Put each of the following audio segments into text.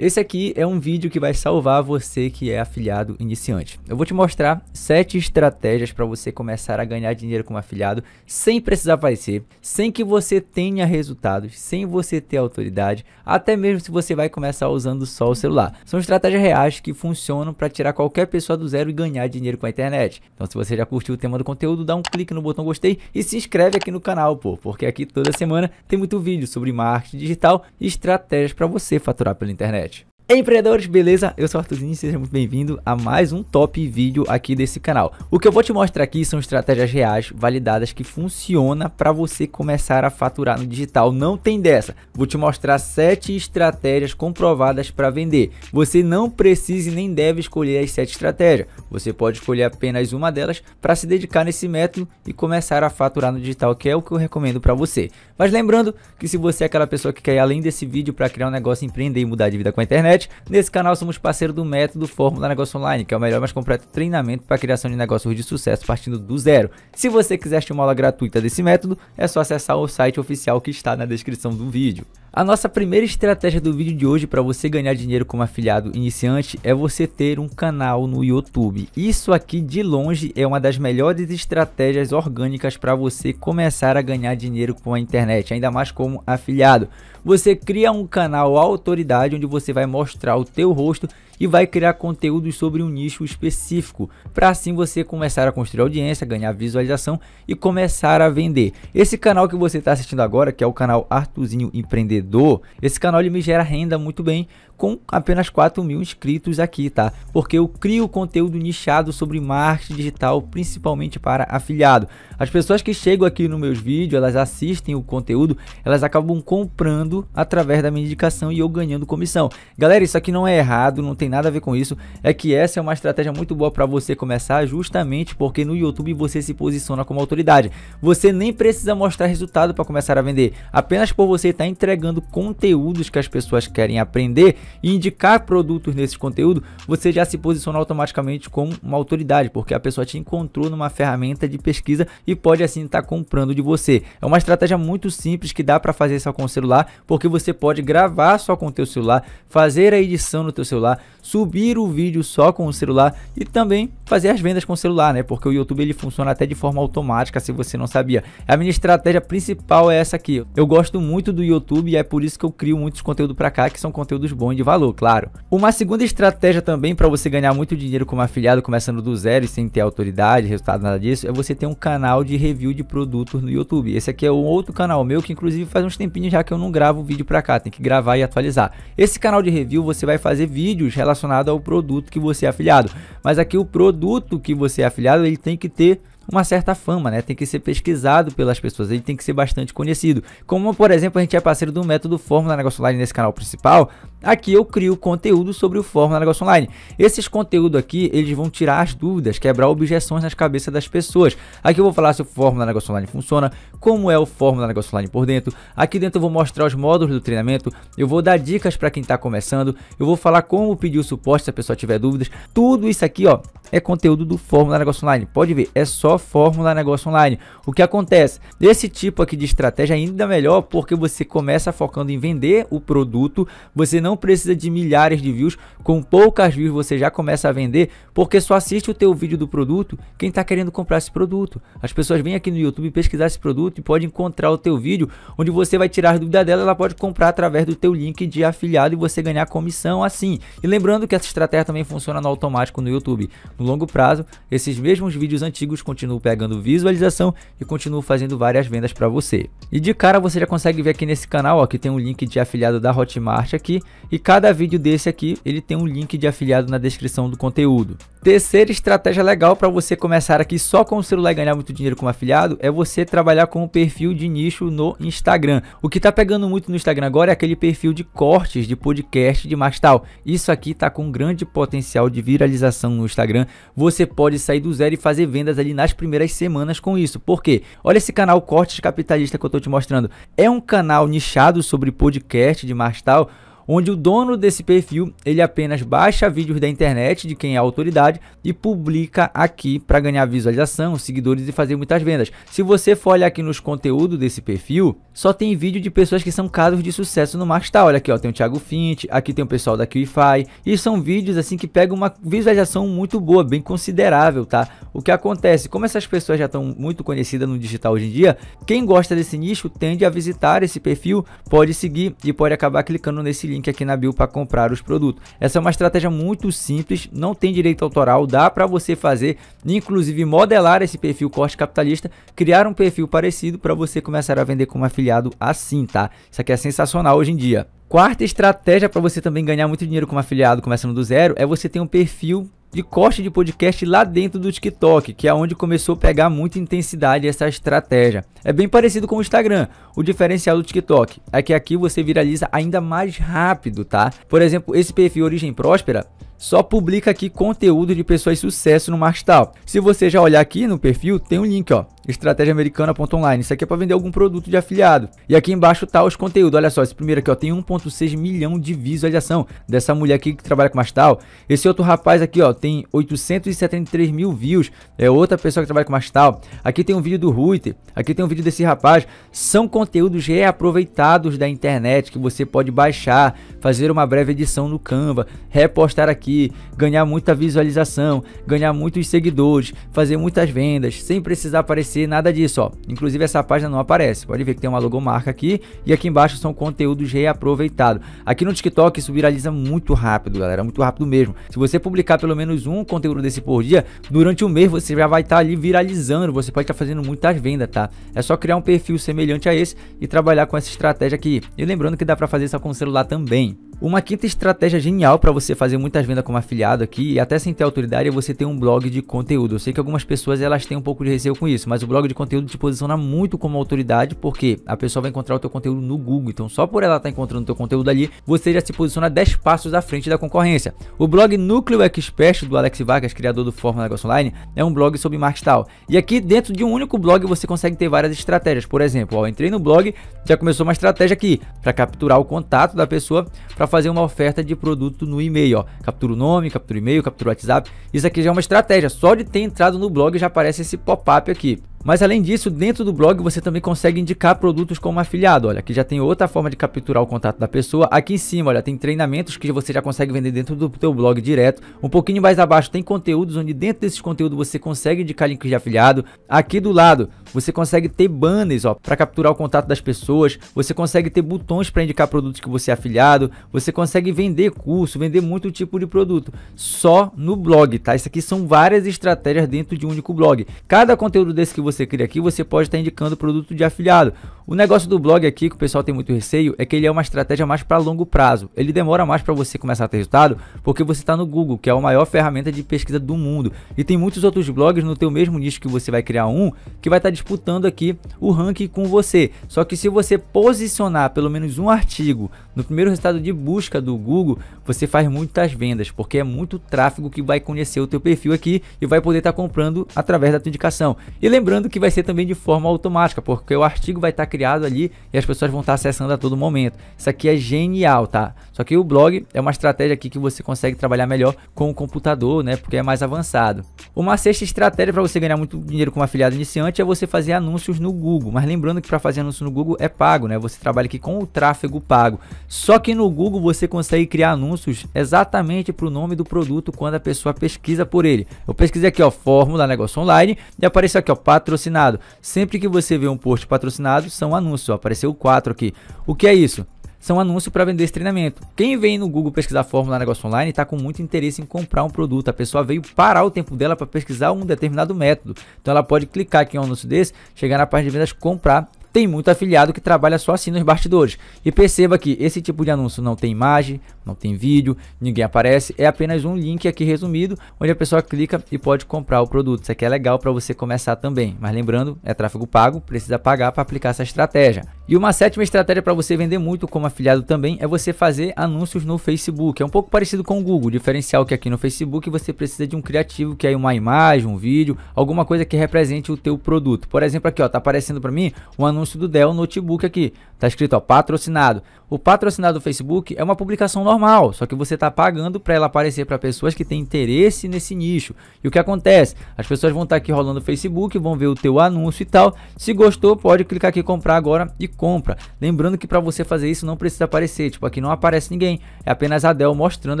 Esse aqui é um vídeo que vai salvar você que é afiliado iniciante. Eu vou te mostrar 7 estratégias para você começar a ganhar dinheiro como afiliado sem precisar aparecer, sem que você tenha resultados, sem você ter autoridade, até mesmo se você vai começar usando só o celular. São estratégias reais que funcionam para tirar qualquer pessoa do zero e ganhar dinheiro com a internet. Então se você já curtiu o tema do conteúdo, dá um clique no botão gostei e se inscreve aqui no canal, pô, porque aqui toda semana tem muito vídeo sobre marketing digital e estratégias para você faturar pela internet. Empreendedores, beleza? Eu sou o Arthurzinho, seja muito bem-vindo a mais um top vídeo aqui desse canal. O que eu vou te mostrar aqui são estratégias reais, validadas, que funciona para você começar a faturar no digital. Não tem dessa. Vou te mostrar 7 estratégias comprovadas para vender. Você não precisa e nem deve escolher as 7 estratégias. Você pode escolher apenas uma delas para se dedicar nesse método e começar a faturar no digital, que é o que eu recomendo para você. Mas lembrando que se você é aquela pessoa que quer ir além desse vídeo para criar um negócio, empreender e mudar de vida com a internet, Nesse canal somos parceiro do método Fórmula Negócio Online, que é o melhor mais completo treinamento para criação de negócios de sucesso partindo do zero. Se você quiser assistir uma aula gratuita desse método, é só acessar o site oficial que está na descrição do vídeo. A nossa primeira estratégia do vídeo de hoje para você ganhar dinheiro como afiliado iniciante é você ter um canal no YouTube. Isso aqui de longe é uma das melhores estratégias orgânicas para você começar a ganhar dinheiro com a internet, ainda mais como afiliado. Você cria um canal autoridade onde você vai mostrar o teu rosto e vai criar conteúdos sobre um nicho específico, para assim você começar a construir audiência, ganhar visualização e começar a vender. Esse canal que você está assistindo agora, que é o canal Artuzinho Empreendedor, esse canal ele me gera renda muito bem, com apenas 4 mil inscritos aqui, tá? Porque eu crio conteúdo nichado sobre marketing digital, principalmente para afiliado. As pessoas que chegam aqui nos meus vídeos, elas assistem o conteúdo, elas acabam comprando através da minha indicação e eu ganhando comissão. Galera, isso aqui não é errado, não tem nada a ver com isso. É que essa é uma estratégia muito boa para você começar, justamente porque no YouTube você se posiciona como autoridade. Você nem precisa mostrar resultado para começar a vender. Apenas por você estar tá entregando conteúdos que as pessoas querem aprender, e indicar produtos nesse conteúdo, você já se posiciona automaticamente como uma autoridade, porque a pessoa te encontrou numa ferramenta de pesquisa e pode assim estar tá comprando de você. É uma estratégia muito simples que dá para fazer só com o celular, porque você pode gravar só com o teu celular, fazer a edição no teu celular, subir o vídeo só com o celular e também fazer as vendas com o celular, né? Porque o YouTube ele funciona até de forma automática, se você não sabia. A minha estratégia principal é essa aqui. Eu gosto muito do YouTube e é por isso que eu crio muitos conteúdos para cá, que são conteúdos bons de valor, claro. Uma segunda estratégia também para você ganhar muito dinheiro como afiliado, começando do zero e sem ter autoridade, resultado, nada disso, é você ter um canal de review de produtos no YouTube. Esse aqui é um outro canal meu que, inclusive, faz uns tempinhos já que eu não gravo vídeo para cá, tem que gravar e atualizar. Esse canal de review você vai fazer vídeos relacionados ao produto que você é afiliado, mas aqui o produto que você é afiliado ele tem que ter uma certa fama, né? Tem que ser pesquisado pelas pessoas, ele tem que ser bastante conhecido. Como, por exemplo, a gente é parceiro do método Fórmula Negócio Online nesse canal principal, Aqui eu crio conteúdo sobre o Fórmula Negócio Online. Esses conteúdos aqui, eles vão tirar as dúvidas, quebrar objeções nas cabeças das pessoas. Aqui eu vou falar se o Fórmula Negócio Online funciona, como é o Fórmula Negócio Online por dentro. Aqui dentro eu vou mostrar os módulos do treinamento, eu vou dar dicas para quem está começando, eu vou falar como pedir o suporte se a pessoa tiver dúvidas. Tudo isso aqui, ó, é conteúdo do Fórmula Negócio Online. Pode ver, é só Fórmula Negócio Online. O que acontece? Esse tipo aqui de estratégia é ainda melhor porque você começa focando em vender o produto, você não não precisa de milhares de views, com poucas views você já começa a vender, porque só assiste o teu vídeo do produto quem está querendo comprar esse produto. As pessoas vêm aqui no YouTube pesquisar esse produto e pode encontrar o teu vídeo, onde você vai tirar a dúvida dela, ela pode comprar através do teu link de afiliado e você ganhar comissão assim. E lembrando que essa estratégia também funciona no automático no YouTube. No longo prazo, esses mesmos vídeos antigos continuam pegando visualização e continuam fazendo várias vendas para você. E de cara você já consegue ver aqui nesse canal, ó, que tem um link de afiliado da Hotmart aqui. E cada vídeo desse aqui, ele tem um link de afiliado na descrição do conteúdo. Terceira estratégia legal para você começar aqui só com o celular e ganhar muito dinheiro como afiliado é você trabalhar com um perfil de nicho no Instagram. O que tá pegando muito no Instagram agora é aquele perfil de cortes de podcast de marketing tal. Isso aqui tá com grande potencial de viralização no Instagram. Você pode sair do zero e fazer vendas ali nas primeiras semanas com isso. Por quê? Olha esse canal Cortes Capitalista que eu tô te mostrando. É um canal nichado sobre podcast de marketing tal onde o dono desse perfil ele apenas baixa vídeos da internet de quem é autoridade e publica aqui para ganhar visualização, seguidores e fazer muitas vendas. Se você for olhar aqui nos conteúdos desse perfil, só tem vídeo de pessoas que são casos de sucesso no marketing. Olha aqui, ó, tem o Thiago Fint, aqui tem o pessoal da QIFI e são vídeos assim que pegam uma visualização muito boa, bem considerável, tá? O que acontece, como essas pessoas já estão muito conhecidas no digital hoje em dia, quem gosta desse nicho tende a visitar esse perfil, pode seguir e pode acabar clicando nesse link aqui na bio para comprar os produtos. Essa é uma estratégia muito simples, não tem direito autoral, dá para você fazer, inclusive modelar esse perfil corte capitalista, criar um perfil parecido para você começar a vender como afiliado assim, tá? Isso aqui é sensacional hoje em dia. Quarta estratégia para você também ganhar muito dinheiro como afiliado começando do zero é você ter um perfil de corte de podcast lá dentro do TikTok, que é onde começou a pegar muita intensidade essa estratégia. É bem parecido com o Instagram. O diferencial do TikTok é que aqui você viraliza ainda mais rápido, tá? Por exemplo, esse perfil Origem Próspera só publica aqui conteúdo de pessoas de sucesso no tal. Se você já olhar aqui no perfil, tem um link, ó, Estratégia Americana.online. Isso aqui é para vender algum produto de afiliado. E aqui embaixo tá os conteúdos. Olha só, esse primeiro aqui ó, tem 1.6 milhão de visualização dessa mulher aqui que trabalha com Mastal. Esse outro rapaz aqui ó, tem 873 mil views. É outra pessoa que trabalha com Mastal. Aqui tem um vídeo do Ruiter. Aqui tem um vídeo desse rapaz. São conteúdos reaproveitados da internet que você pode baixar, fazer uma breve edição no Canva, repostar aqui, ganhar muita visualização, ganhar muitos seguidores, fazer muitas vendas, sem precisar aparecer aparecer nada disso, ó. Inclusive essa página não aparece. Pode ver que tem uma logomarca aqui e aqui embaixo são conteúdos reaproveitados. Aqui no TikTok isso viraliza muito rápido, galera, muito rápido mesmo. Se você publicar pelo menos um conteúdo desse por dia, durante o um mês você já vai estar tá ali viralizando, você pode estar tá fazendo muitas vendas, tá? É só criar um perfil semelhante a esse e trabalhar com essa estratégia aqui. E lembrando que dá para fazer isso com o celular também. Uma quinta estratégia genial para você fazer muitas vendas como afiliado aqui e até sem ter autoridade é você ter um blog de conteúdo. Eu sei que algumas pessoas elas têm um pouco de receio com isso, mas o blog de conteúdo te posiciona muito como autoridade porque a pessoa vai encontrar o teu conteúdo no Google. Então só por ela estar tá encontrando o teu conteúdo ali, você já se posiciona 10 passos à frente da concorrência. O blog Núcleo Expert do Alex Vargas, criador do Fórmula Negócio Online, é um blog sobre marketing E aqui dentro de um único blog você consegue ter várias estratégias. Por exemplo, ó, entrei no blog, já começou uma estratégia aqui para capturar o contato da pessoa para fazer uma oferta de produto no e-mail. Ó. Captura o nome, captura o e-mail, captura o WhatsApp. Isso aqui já é uma estratégia. Só de ter entrado no blog já aparece esse pop-up aqui. Mas além disso, dentro do blog você também consegue indicar produtos como afiliado. Olha, aqui já tem outra forma de capturar o contato da pessoa. Aqui em cima, olha, tem treinamentos que você já consegue vender dentro do teu blog direto. Um pouquinho mais abaixo tem conteúdos onde dentro desses conteúdos você consegue indicar links de afiliado. Aqui do lado, você consegue ter banners, ó, para capturar o contato das pessoas. Você consegue ter botões para indicar produtos que você é afiliado. Você consegue vender curso, vender muito tipo de produto só no blog, tá? Isso aqui são várias estratégias dentro de um único blog. Cada conteúdo desse que você você cria aqui, você pode estar indicando produto de afiliado. O negócio do blog aqui, que o pessoal tem muito receio, é que ele é uma estratégia mais para longo prazo. Ele demora mais para você começar a ter resultado, porque você está no Google, que é a maior ferramenta de pesquisa do mundo. E tem muitos outros blogs no teu mesmo nicho que você vai criar um, que vai estar tá disputando aqui o ranking com você. Só que se você posicionar pelo menos um artigo no primeiro resultado de busca do Google, você faz muitas vendas, porque é muito tráfego que vai conhecer o teu perfil aqui e vai poder estar tá comprando através da tua indicação. E lembrando Lembrando que vai ser também de forma automática, porque o artigo vai estar tá criado ali e as pessoas vão estar tá acessando a todo momento. Isso aqui é genial, tá? Só que o blog é uma estratégia aqui que você consegue trabalhar melhor com o computador, né? Porque é mais avançado. Uma sexta estratégia para você ganhar muito dinheiro como afiliado iniciante é você fazer anúncios no Google. Mas lembrando que para fazer anúncio no Google é pago, né? Você trabalha aqui com o tráfego pago. Só que no Google você consegue criar anúncios exatamente para o nome do produto quando a pessoa pesquisa por ele. Eu pesquisei aqui, ó, Fórmula Negócio Online e apareceu aqui, ó, Pato patrocinado. Sempre que você vê um post patrocinado, são anúncios. Ó, apareceu 4 aqui. O que é isso? São anúncios para vender esse treinamento. Quem vem no Google pesquisar Fórmula Negócio Online está com muito interesse em comprar um produto. A pessoa veio parar o tempo dela para pesquisar um determinado método. Então ela pode clicar aqui em um anúncio desse, chegar na página de vendas, comprar tem muito afiliado que trabalha só assim nos bastidores. E perceba que esse tipo de anúncio não tem imagem, não tem vídeo, ninguém aparece, é apenas um link aqui resumido, onde a pessoa clica e pode comprar o produto. Isso aqui é legal para você começar também. Mas lembrando, é tráfego pago, precisa pagar para aplicar essa estratégia. E uma sétima estratégia para você vender muito como afiliado também é você fazer anúncios no Facebook. É um pouco parecido com o Google, diferencial que é aqui no Facebook você precisa de um criativo, que é uma imagem, um vídeo, alguma coisa que represente o teu produto. Por exemplo, aqui ó, tá aparecendo para mim um anúncio do Dell Notebook aqui. Tá escrito ó, patrocinado. O patrocinado do Facebook é uma publicação normal, só que você está pagando para ela aparecer para pessoas que têm interesse nesse nicho. E o que acontece? As pessoas vão estar tá aqui rolando o Facebook, vão ver o teu anúncio e tal. Se gostou, pode clicar aqui comprar agora e compra. Lembrando que para você fazer isso não precisa aparecer, tipo aqui não aparece ninguém, é apenas a Dell mostrando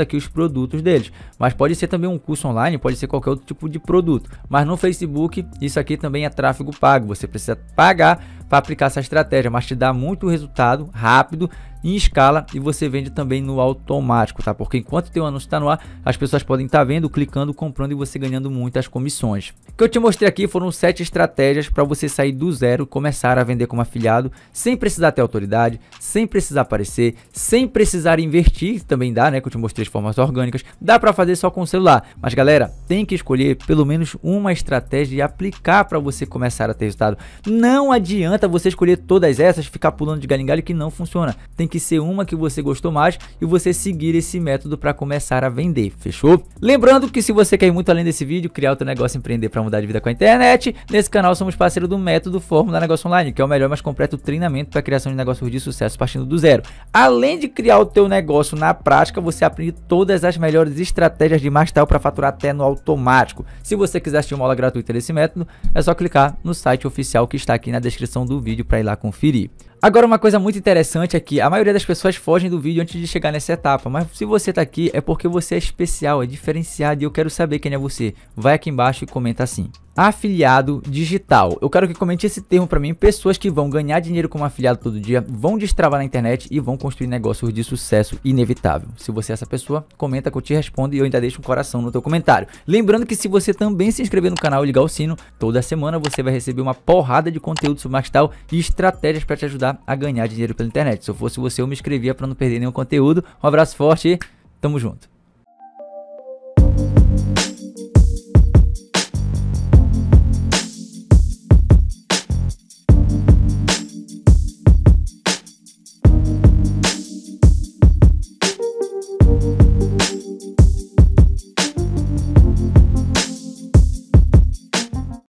aqui os produtos deles. Mas pode ser também um curso online, pode ser qualquer outro tipo de produto. Mas no Facebook isso aqui também é tráfego pago, você precisa pagar para aplicar essa estratégia, mas te dá muito resultado rápido em escala e você vende também no automático, tá? Porque enquanto teu anúncio está no ar, as pessoas podem estar tá vendo, clicando, comprando e você ganhando muitas comissões. O que eu te mostrei aqui foram sete estratégias para você sair do zero, começar a vender como afiliado, sem precisar ter autoridade, sem precisar aparecer, sem precisar investir, também dá, né? Que eu te mostrei de formas orgânicas, dá para fazer só com o celular. Mas galera, tem que escolher pelo menos uma estratégia e aplicar para você começar a ter resultado. Não adianta adianta você escolher todas essas, ficar pulando de galho em galho que não funciona. Tem que ser uma que você gostou mais e você seguir esse método para começar a vender, fechou? Lembrando que se você quer ir muito além desse vídeo, criar o teu negócio empreender para mudar de vida com a internet, nesse canal somos parceiro do método Fórmula Negócio Online, que é o melhor mais completo treinamento para criação de negócios de sucesso partindo do zero. Além de criar o teu negócio na prática, você aprende todas as melhores estratégias de marketing para faturar até no automático. Se você quiser assistir uma aula gratuita desse método, é só clicar no site oficial que está aqui na descrição do do vídeo para ir lá conferir. Agora uma coisa muito interessante aqui, é a maioria das pessoas fogem do vídeo antes de chegar nessa etapa, mas se você tá aqui é porque você é especial, é diferenciado e eu quero saber quem é você. Vai aqui embaixo e comenta assim afiliado digital. Eu quero que comente esse termo para mim. Pessoas que vão ganhar dinheiro como afiliado todo dia, vão destravar na internet e vão construir negócios de sucesso inevitável. Se você é essa pessoa, comenta que eu te respondo e eu ainda deixo um coração no teu comentário. Lembrando que se você também se inscrever no canal e ligar o sino, toda semana você vai receber uma porrada de conteúdo sobre marketing e estratégias para te ajudar começar a ganhar dinheiro pela internet. Se eu fosse você, eu me inscrevia para não perder nenhum conteúdo. Um abraço forte e tamo junto.